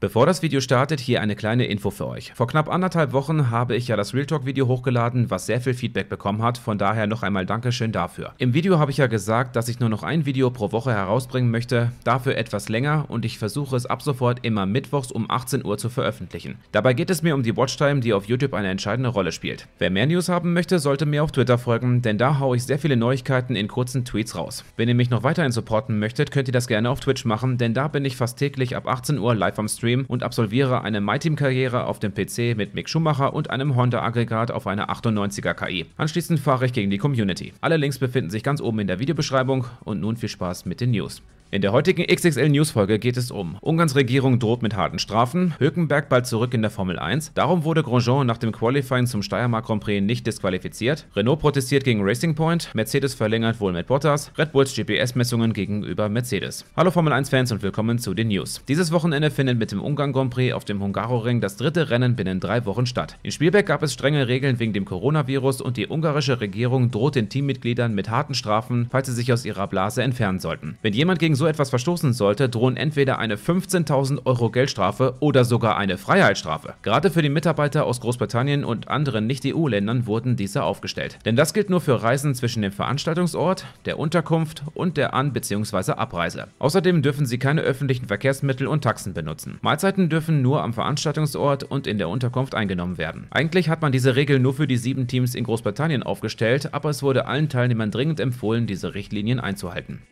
Bevor das Video startet, hier eine kleine Info für euch. Vor knapp anderthalb Wochen habe ich ja das Real Talk Video hochgeladen, was sehr viel Feedback bekommen hat, von daher noch einmal Dankeschön dafür. Im Video habe ich ja gesagt, dass ich nur noch ein Video pro Woche herausbringen möchte, dafür etwas länger und ich versuche es ab sofort immer mittwochs um 18 Uhr zu veröffentlichen. Dabei geht es mir um die Watchtime, die auf YouTube eine entscheidende Rolle spielt. Wer mehr News haben möchte, sollte mir auf Twitter folgen, denn da haue ich sehr viele Neuigkeiten in kurzen Tweets raus. Wenn ihr mich noch weiterhin supporten möchtet, könnt ihr das gerne auf Twitch machen, denn da bin ich fast täglich ab 18 Uhr live am Stream Mainstream und absolviere eine MyTeam-Karriere auf dem PC mit Mick Schumacher und einem Honda-Aggregat auf einer 98er KI. Anschließend fahre ich gegen die Community. Alle Links befinden sich ganz oben in der Videobeschreibung und nun viel Spaß mit den News. In der heutigen XXL-News-Folge geht es um Ungarns Regierung droht mit harten Strafen, Hülkenberg bald zurück in der Formel 1, darum wurde Grosjean nach dem Qualifying zum Steiermark Grand Prix nicht disqualifiziert, Renault protestiert gegen Racing Point, Mercedes verlängert wohl mit Bottas, Red Bulls GPS-Messungen gegenüber Mercedes. Hallo Formel 1-Fans und willkommen zu den News. Dieses Wochenende findet mit dem Ungarn Grand Prix auf dem Hungaroring das dritte Rennen binnen drei Wochen statt. In Spielberg gab es strenge Regeln wegen dem Coronavirus und die ungarische Regierung droht den Teammitgliedern mit harten Strafen, falls sie sich aus ihrer Blase entfernen sollten. Wenn jemand gegen so etwas verstoßen sollte, drohen entweder eine 15.000 Euro Geldstrafe oder sogar eine Freiheitsstrafe. Gerade für die Mitarbeiter aus Großbritannien und anderen Nicht-EU-Ländern wurden diese aufgestellt. Denn das gilt nur für Reisen zwischen dem Veranstaltungsort, der Unterkunft und der An- bzw. Abreise. Außerdem dürfen sie keine öffentlichen Verkehrsmittel und Taxen benutzen. Mahlzeiten dürfen nur am Veranstaltungsort und in der Unterkunft eingenommen werden. Eigentlich hat man diese Regel nur für die sieben Teams in Großbritannien aufgestellt, aber es wurde allen Teilnehmern dringend empfohlen, diese Richtlinien einzuhalten.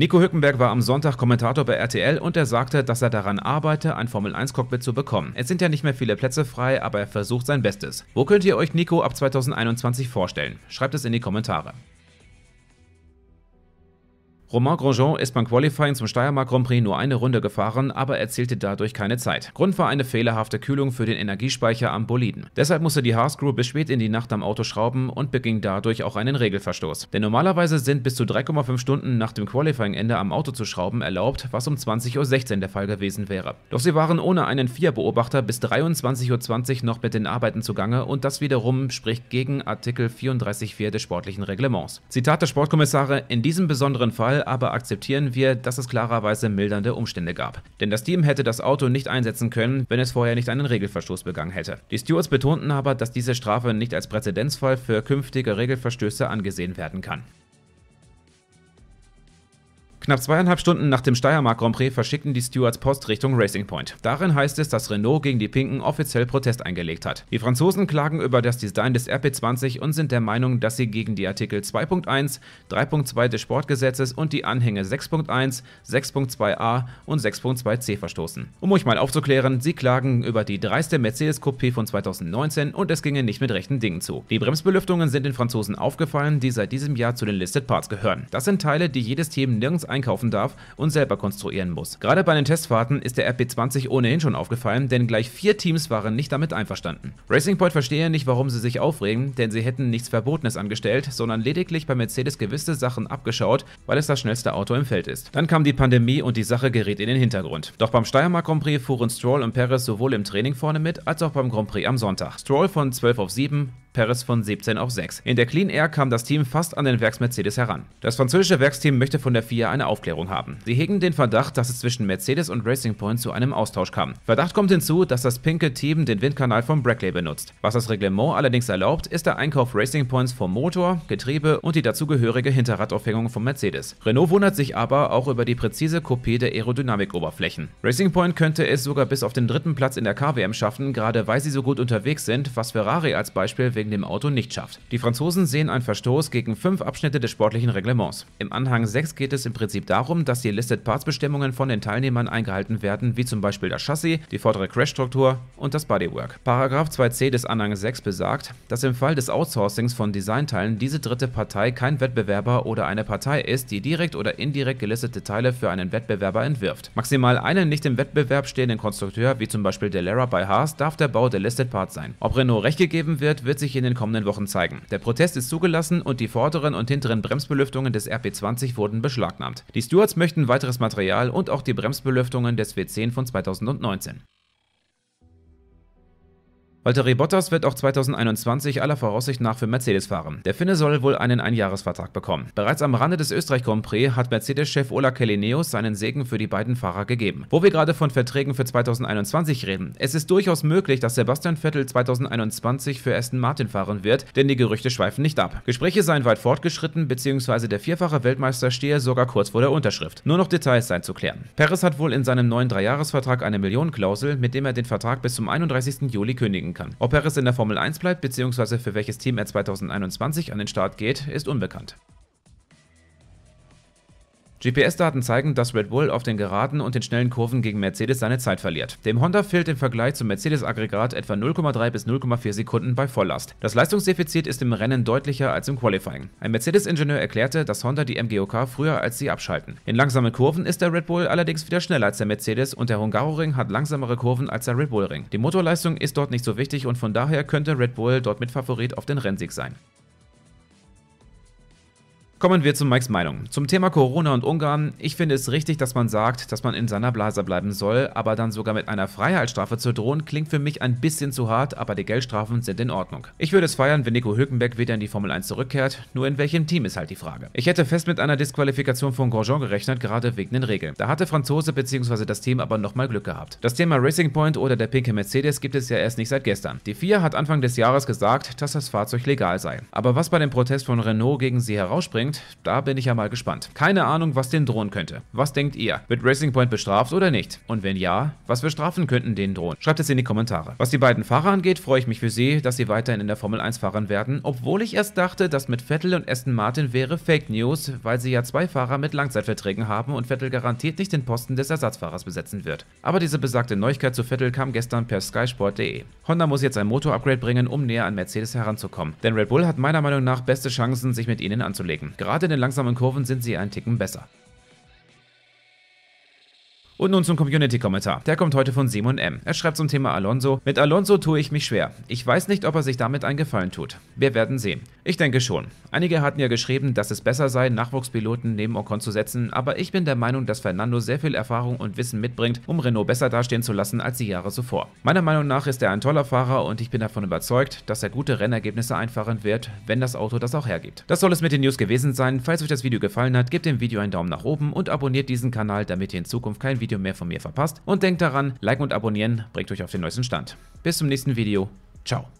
Nico Hülkenberg war am Sonntag Kommentator bei RTL und er sagte, dass er daran arbeite, ein Formel-1-Cockpit zu bekommen. Es sind ja nicht mehr viele Plätze frei, aber er versucht sein Bestes. Wo könnt ihr euch Nico ab 2021 vorstellen? Schreibt es in die Kommentare. Romain Grosjean ist beim Qualifying zum Steiermark Grand Prix nur eine Runde gefahren, aber erzielte dadurch keine Zeit. Grund war eine fehlerhafte Kühlung für den Energiespeicher am Boliden. Deshalb musste die Haas Crew bis spät in die Nacht am Auto schrauben und beging dadurch auch einen Regelverstoß. Denn normalerweise sind bis zu 3,5 Stunden nach dem Qualifying-Ende am Auto zu schrauben erlaubt, was um 20.16 Uhr der Fall gewesen wäre. Doch sie waren ohne einen FIA-Beobachter bis 23.20 Uhr noch mit den Arbeiten zugange und das wiederum spricht gegen Artikel 34.4 des sportlichen Reglements. Zitat der Sportkommissare, in diesem besonderen Fall aber akzeptieren wir, dass es klarerweise mildernde Umstände gab. Denn das Team hätte das Auto nicht einsetzen können, wenn es vorher nicht einen Regelverstoß begangen hätte. Die Stewards betonten aber, dass diese Strafe nicht als Präzedenzfall für künftige Regelverstöße angesehen werden kann. Knapp zweieinhalb Stunden nach dem Steiermark Grand Prix verschickten die Stewards Post Richtung Racing Point. Darin heißt es, dass Renault gegen die Pinken offiziell Protest eingelegt hat. Die Franzosen klagen über das Design des RP20 und sind der Meinung, dass sie gegen die Artikel 2.1, 3.2 des Sportgesetzes und die Anhänge 6.1, 6.2a und 6.2c verstoßen. Um euch mal aufzuklären, sie klagen über die dreiste Mercedes Coupé von 2019 und es ginge nicht mit rechten Dingen zu. Die Bremsbelüftungen sind den Franzosen aufgefallen, die seit diesem Jahr zu den Listed Parts gehören. Das sind Teile, die jedes Team nirgends einkaufen darf und selber konstruieren muss. Gerade bei den Testfahrten ist der RP20 ohnehin schon aufgefallen, denn gleich vier Teams waren nicht damit einverstanden. Racing Point verstehe nicht, warum sie sich aufregen, denn sie hätten nichts Verbotenes angestellt, sondern lediglich bei Mercedes gewisse Sachen abgeschaut, weil es das schnellste Auto im Feld ist. Dann kam die Pandemie und die Sache geriet in den Hintergrund. Doch beim Steiermark Grand Prix fuhren Stroll und Perez sowohl im Training vorne mit, als auch beim Grand Prix am Sonntag. Stroll von 12 auf 7, Perez von 17 auf 6. In der Clean Air kam das Team fast an den Werks-Mercedes heran. Das französische Werksteam möchte von der FIA eine Aufklärung haben. Sie hegen den Verdacht, dass es zwischen Mercedes und Racing Point zu einem Austausch kam. Verdacht kommt hinzu, dass das pinke Team den Windkanal von Brackley benutzt. Was das Reglement allerdings erlaubt, ist der Einkauf Racing Points vom Motor, Getriebe und die dazugehörige Hinterradaufhängung von Mercedes. Renault wundert sich aber auch über die präzise Kopie der Aerodynamikoberflächen. Racing Point könnte es sogar bis auf den dritten Platz in der KWM schaffen, gerade weil sie so gut unterwegs sind, was Ferrari als Beispiel wäre wegen dem Auto nicht schafft. Die Franzosen sehen einen Verstoß gegen fünf Abschnitte des sportlichen Reglements. Im Anhang 6 geht es im Prinzip darum, dass die Listed Parts Bestimmungen von den Teilnehmern eingehalten werden, wie zum Beispiel das Chassis, die vordere Crashstruktur und das Bodywork. Paragraph 2c des Anhang 6 besagt, dass im Fall des Outsourcings von Designteilen diese dritte Partei kein Wettbewerber oder eine Partei ist, die direkt oder indirekt gelistete Teile für einen Wettbewerber entwirft. Maximal einen nicht im Wettbewerb stehenden Konstrukteur, wie zum Beispiel Delera bei Haas, darf der Bau der Listed Parts sein. Ob Renault recht gegeben wird, wird sich sich in den kommenden Wochen zeigen. Der Protest ist zugelassen und die vorderen und hinteren Bremsbelüftungen des RP20 wurden beschlagnahmt. Die Stewards möchten weiteres Material und auch die Bremsbelüftungen des W10 von 2019. Valtteri Bottas wird auch 2021 aller Voraussicht nach für Mercedes fahren. Der Finne soll wohl einen Einjahresvertrag bekommen. Bereits am Rande des Österreich Grand Prix hat Mercedes-Chef Ola Kellineus seinen Segen für die beiden Fahrer gegeben. Wo wir gerade von Verträgen für 2021 reden, es ist durchaus möglich, dass Sebastian Vettel 2021 für Aston Martin fahren wird, denn die Gerüchte schweifen nicht ab. Gespräche seien weit fortgeschritten, beziehungsweise der vierfache Weltmeister stehe sogar kurz vor der Unterschrift. Nur noch Details seien zu klären. Perez hat wohl in seinem neuen Dreijahresvertrag eine Millionenklausel, mit dem er den Vertrag bis zum 31. Juli kündigen bestätigen kann. Ob Harris in der Formel 1 bleibt bzw. für welches Team er 2021 an den Start geht, ist unbekannt. GPS-Daten zeigen, dass Red Bull auf den geraden und den schnellen Kurven gegen Mercedes seine Zeit verliert. Dem Honda fehlt im Vergleich zum Mercedes-Aggregat etwa 0,3 bis 0,4 Sekunden bei Volllast. Das Leistungsdefizit ist im Rennen deutlicher als im Qualifying. Ein Mercedes-Ingenieur erklärte, dass Honda die MGOK früher als sie abschalten. In langsamen Kurven ist der Red Bull allerdings wieder schneller als der Mercedes und der Hungaroring hat langsamere Kurven als der Red Bull-Ring. Die Motorleistung ist dort nicht so wichtig und von daher könnte Red Bull dort mit Favorit auf den Rennsieg sein. Kommen wir zu Mikes Meinung. Zum Thema Corona und Ungarn. Ich finde es richtig, dass man sagt, dass man in seiner Blase bleiben soll, aber dann sogar mit einer Freiheitsstrafe zu drohen, klingt für mich ein bisschen zu hart, aber die Geldstrafen sind in Ordnung. Ich würde es feiern, wenn Nico Hülkenberg wieder in die Formel 1 zurückkehrt, nur in welchem Team ist halt die Frage. Ich hätte fest mit einer Disqualifikation von Grosjean gerechnet, gerade wegen den Regeln. Da hatte Franzose bzw. das Team aber nochmal Glück gehabt. Das Thema Racing Point oder der pinke Mercedes gibt es ja erst nicht seit gestern. Die FIA hat Anfang des Jahres gesagt, dass das Fahrzeug legal sei. Aber was bei dem Protest von Renault gegen sie herausspringt, bringt, da bin ich ja mal gespannt. Keine Ahnung, was den drohen könnte. Was denkt ihr? Wird Racing Point bestraft oder nicht? Und wenn ja, was für Strafen könnten denen drohen? Schreibt es in die Kommentare. Was die beiden Fahrer angeht, freue ich mich für sie, dass sie weiterhin in der Formel 1 fahren werden, obwohl ich erst dachte, dass mit Vettel und Aston Martin wäre Fake News, weil sie ja zwei Fahrer mit Langzeitverträgen haben und Vettel garantiert nicht den Posten des Ersatzfahrers besetzen wird. Aber diese besagte Neuigkeit zu Vettel kam gestern per skysport.de. Honda muss jetzt ein Motorupgrade bringen, um näher an Mercedes heranzukommen, denn Red Bull hat meiner Meinung nach beste Chancen, sich mit ihnen anzulegen. Gerade in den langsamen Kurven sind sie ein Ticken besser. Und nun zum Community-Kommentar. Der kommt heute von Simon M. Er schreibt zum Thema Alonso, mit Alonso tue ich mich schwer. Ich weiß nicht, ob er sich damit einen Gefallen tut. Wir werden sehen. Ich denke schon. Einige hatten ja geschrieben, dass es besser sei, Nachwuchspiloten neben Ocon zu setzen, aber ich bin der Meinung, dass Fernando sehr viel Erfahrung und Wissen mitbringt, um Renault besser dastehen zu lassen als die Jahre zuvor. Meiner Meinung nach ist er ein toller Fahrer und ich bin davon überzeugt, dass er gute Rennergebnisse einfahren wird, wenn das Auto das auch hergibt. Das soll es mit den News gewesen sein. Falls euch das Video gefallen hat, gebt dem Video einen Daumen nach oben und abonniert diesen Kanal, damit ihr in Zukunft kein Video Video mehr von mir verpasst. Und denkt daran, liken und abonnieren bringt euch auf den neuesten Stand. Bis zum nächsten Video. Ciao.